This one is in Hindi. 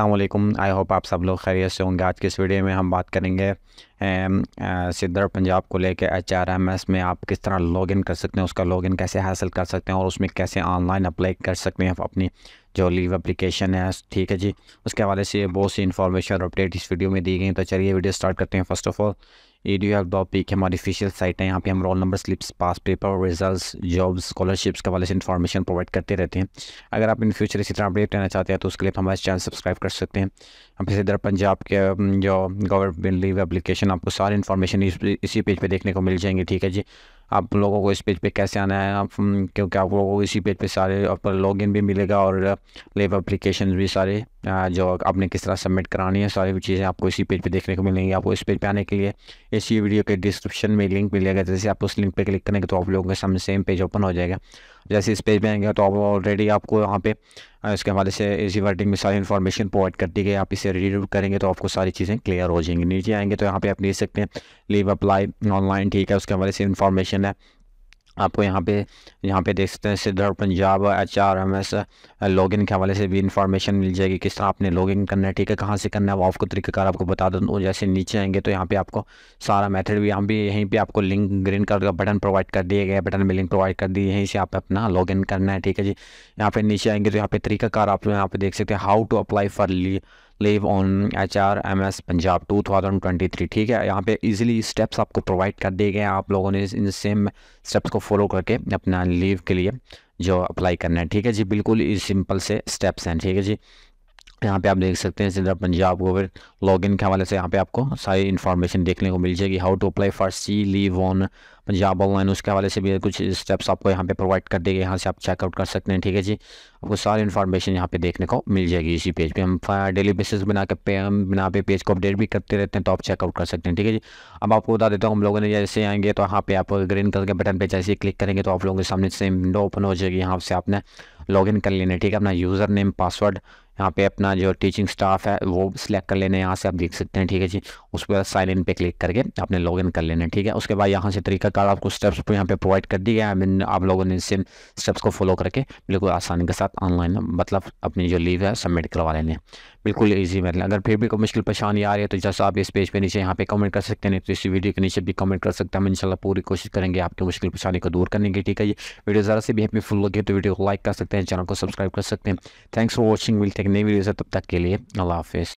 अल्लाम आई होप आप सब लोग खैरियत से होंगे आज के इस वीडियो में हम बात करेंगे सिद्धर पंजाब को लेके एच आर एम एस में आप किस तरह लॉगिन कर सकते हैं उसका लॉगिन कैसे हासिल कर सकते हैं और उसमें कैसे ऑनलाइन अप्लाई कर सकते हैं अपनी जो लीव एप्लीकेशन है ठीक है जी उसके हवाले से बहुत सी इन्फॉर्मेशन और अपडेट इस वीडियो में दी गई तो चलिए वीडियो स्टार्ट करते हैं first of all E D F डॉ पी की हमारी ऑफिशियल साइट है यहाँ पे हम roll number slips pass paper results jobs scholarships के हवाले से इन्फॉर्मेशन प्रोवाइड करते रहते हैं अगर आप इन फ्यूचर इसी तरह अपडेट रहना चाहते हैं तो उसके लिए हमारे चैनल सब्सक्राइब कर सकते हैं हम इसी तरह पंजाब के जो गवर्नमेंट लीव एप्लीकेशन आपको सारी इन्फॉर्मेशन इसी पेज पर पे देखने को मिल जाएंगे ठीक है जी आप लोगों को इस पेज पे कैसे आना है आप हम्म, क्योंकि आप लोगों को इसी पेज पे सारे पर लॉगिन भी मिलेगा और लेव अप्लीकेशन भी सारे जो आपने किस तरह सबमिट करानी है सारी चीज़ें आपको इसी पेज पे देखने को मिलेंगी आपको इस पेज पे आने के लिए इसी वीडियो के डिस्क्रिप्शन में लिंक मिलेगा जैसे आप उस लिंक पर क्लिक करेंगे तो आप लोगों के सामने सेम पेज ओपन हो जाएगा जैसे इस पेज पर आएंगे तो आप ऑलरेडी आपको यहाँ पे हाँ, इसके हवाले से इजी वर्डिंग में सारी इन्फॉर्मेशन प्रोवाइड कर दी गई आप इसे रीड करेंगे तो आपको सारी चीज़ें क्लियर हो जाएंगी नीचे आएंगे तो यहाँ पे आप देख सकते हैं लीव अप्लाई ऑनलाइन ठीक है उसके हवाले से इन्फॉर्मेशन है आपको यहाँ पे यहाँ पे देख सकते हैं सिद्धर Punjab H R M S login के हवाले से भी इंफॉर्मेशन मिल जाएगी किस तरह आपने लॉगिन करना है ठीक है कहाँ से करना है वो आपको तरीक़ाकार आपको बता दूँ जैसे नीचे आएंगे तो यहाँ पे आपको सारा मेथड भी यहाँ भी यहीं पे आपको लिंक ग्रीन कलर का बटन प्रोवाइड कर दिया गया बटन में लिंक प्रोवाइड कर दी यहीं से आप अपना लॉगिन करना है ठीक है जी यहाँ पर नीचे आएंगे तो यहाँ पर तरीक़ाकार आप यहाँ पर देख सकते हैं how to apply for leave on H R M S Punjab two thousand twenty three ठीक है यहाँ पे इजीली स्टेप्स आपको प्रोवाइड कर दिए गए हैं आप लोगों ने इन सेम स्टेप्स को फॉलो करके अपना लीव के लिए जो अप्लाई करना है ठीक है जी बिल्कुल सिंपल से स्टेप्स हैं ठीक है जी यहाँ पे आप देख सकते हैं सिद्धा पंजाब गवर्नमेंट लॉगिन के हवाले से यहाँ पे आपको सारी इन्फॉर्मेशन देखने को मिल जाएगी how to apply for C leave on Punjab online उसके हवाले से भी कुछ स्टेप्स आपको यहाँ पे प्रोवाइड कर देगी यहाँ से आप चेकआउट कर सकते हैं ठीक है जी आपको सारी इन्फॉर्मेशन यहाँ पे देखने को मिल जाएगी इसी पेज पर हम डेली बेसिस बना के पे हम बिना पे पेज को अपडेट भी करते रहते हैं तो आप चेकआउट कर सकते हैं ठीक है जी अब आपको बता देता हूँ हम लोगों ने जैसे आएंगे तो यहाँ पे आप ग्रीन कलर के बटन पर जैसे क्लिक करेंगे तो आप लोगों के सामने सेम विंडो ओपन हो जाएगी यहाँ से आपने लॉगिन कर लेना ठीक है अपना यूज़र नेम पासवर्ड यहाँ पे अपना जो टीचिंग स्टाफ है वो सिलेक्ट कर लेना यहाँ से आप देख सकते हैं ठीक है जी उसके बाद साइन इन पे क्लिक करके आपने लॉग इन कर लेना ठीक है उसके बाद यहाँ से तरीकाकार आपको स्टेप्स यहाँ पे प्रोवाइड कर दिया आई मीन आप लोगों ने सेम स्टेप्स को फॉलो करके बिल्कुल आसानी के साथ ऑनलाइन मतलब अपनी जो लीव है सबमिट करवा लेने बिल्कुल ईजी मतलब अगर फिर भी कोई मुश्किल परेशानी आ रही है तो जैसा आप इस पेज पे नीचे यहाँ पे कमेंट कर सकते हैं तो इस वीडियो के नीचे भी कमेंट कर सकते हैं हम इनशाला पूरी कोशिश करेंगे आपकी मुश्किल परेशानी को दूर करने की ठीक है ये वीडियो ज़रा से भी फुल लगी तो वीडियो को लाइक कर सकते हैं चैनल को सब्सक्राइब कर सकते हैं thanks for watching will take नई वीडियो तब तक के लिए अल्लाह हाफ़